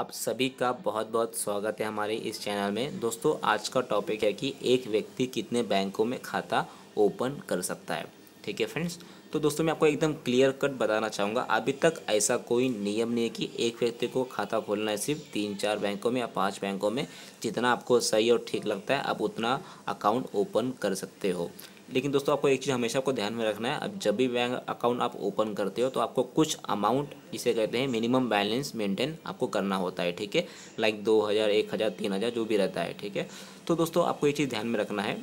आप सभी का बहुत बहुत स्वागत है हमारे इस चैनल में दोस्तों आज का टॉपिक है कि एक व्यक्ति कितने बैंकों में खाता ओपन कर सकता है ठीक है फ्रेंड्स तो दोस्तों मैं आपको एकदम क्लियर कट बताना चाहूँगा अभी तक ऐसा कोई नियम नहीं है कि एक व्यक्ति को खाता खोलना है सिर्फ तीन चार बैंकों में या पांच बैंकों में जितना आपको सही और ठीक लगता है आप उतना अकाउंट ओपन कर सकते हो लेकिन दोस्तों आपको एक चीज़ हमेशा आपको ध्यान में रखना है अब जब भी बैंक अकाउंट आप ओपन करते हो तो आपको कुछ अमाउंट जिसे कहते हैं मिनिमम बैलेंस मेंटेन आपको करना होता है ठीक है लाइक दो हज़ार एक हज़ार तीन हज़ार जो भी रहता है ठीक है तो दोस्तों आपको ये चीज़ ध्यान में रखना है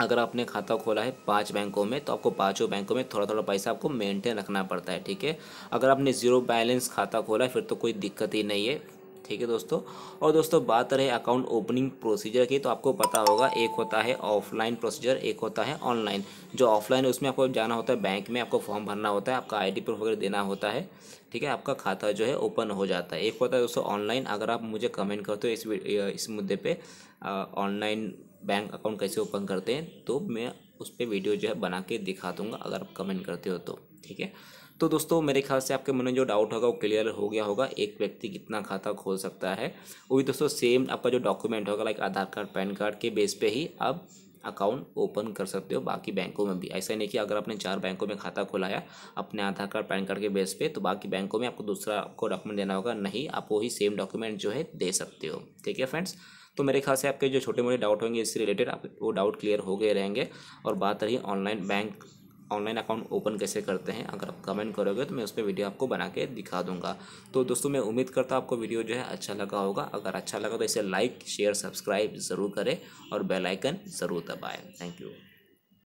अगर आपने खाता खोला है पांच बैंकों में तो आपको पांचों बैंकों में थोड़ा थोड़ा पैसा आपको मेंटेन रखना पड़ता है ठीक है अगर आपने ज़ीरो बैलेंस खाता खोला है फिर तो कोई दिक्कत ही नहीं है ठीक है दोस्तों और दोस्तों बात रहे अकाउंट ओपनिंग प्रोसीजर की तो आपको पता होगा एक होता है ऑफलाइन प्रोसीजर एक होता है ऑनलाइन जो ऑफलाइन है उसमें आपको जाना होता है बैंक में आपको फॉर्म भरना होता है आपका आई प्रूफ वगैरह देना होता है ठीक है आपका खाता जो है ओपन हो जाता है एक होता है दोस्तों ऑनलाइन अगर आप मुझे कमेंट करते हो इस इस मुद्दे पर ऑनलाइन बैंक अकाउंट कैसे ओपन करते हैं तो मैं उस पर वीडियो जो है बना के दिखा दूँगा अगर आप कमेंट करते हो तो ठीक है तो दोस्तों मेरे ख्याल से आपके मन में जो डाउट होगा वो क्लियर हो गया होगा एक व्यक्ति कितना खाता खोल सकता है वो भी दोस्तों सेम आपका जो डॉक्यूमेंट होगा like Aadhaar card PAN card के बेस पे ही आप अकाउंट ओपन कर सकते हो बाकी बैंकों में भी ऐसा नहीं कि अगर आपने चार बैंकों में खाता खोलाया अपने आधार कार्ड पैन कार्ड के बेस पे तो बाकी बैंकों में आपको दूसरा आपको डॉक्यूमेंट देना होगा नहीं आप वही सेम डॉक्यूमेंट जो है दे सकते हो ठीक है फ्रेंड्स तो मेरे ख्याल से आपके जो छोटे मोटे डाउट होंगे इससे रिलेटेड आप वो डाउट क्लियर हो गए रहेंगे और बात रही online bank online account open कैसे करते हैं अगर आप कमेंट करोगे तो मैं उस पर वीडियो आपको बना के दिखा दूंगा तो दोस्तों मैं उम्मीद करता हूँ आपको वीडियो जो है अच्छा लगा होगा अगर अच्छा लगा तो इसे लाइक शेयर सब्सक्राइब ज़रूर करें और बेलाइकन ज़रूर दबाएँ थैंक यू